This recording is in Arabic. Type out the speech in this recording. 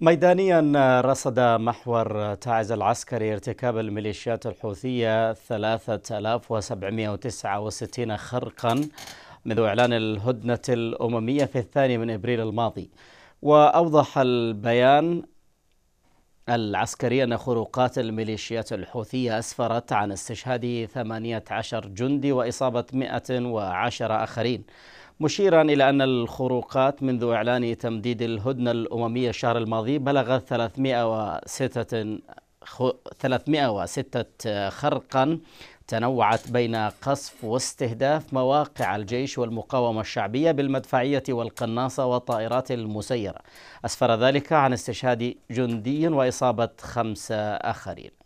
ميدانيا رصد محور تعز العسكري ارتكاب الميليشيات الحوثية 3769 خرقا منذ إعلان الهدنة الأممية في الثاني من إبريل الماضي وأوضح البيان العسكرية أن خروقات الميليشيات الحوثية أسفرت عن استشهاد 18 جندي وإصابة 110 آخرين مشيرا إلى أن الخروقات منذ إعلان تمديد الهدنة الأممية الشهر الماضي بلغت 306 306 خرقا تنوعت بين قصف واستهداف مواقع الجيش والمقاومة الشعبية بالمدفعية والقناصة والطائرات المسيرة أسفر ذلك عن استشهاد جندي وإصابة خمسة آخرين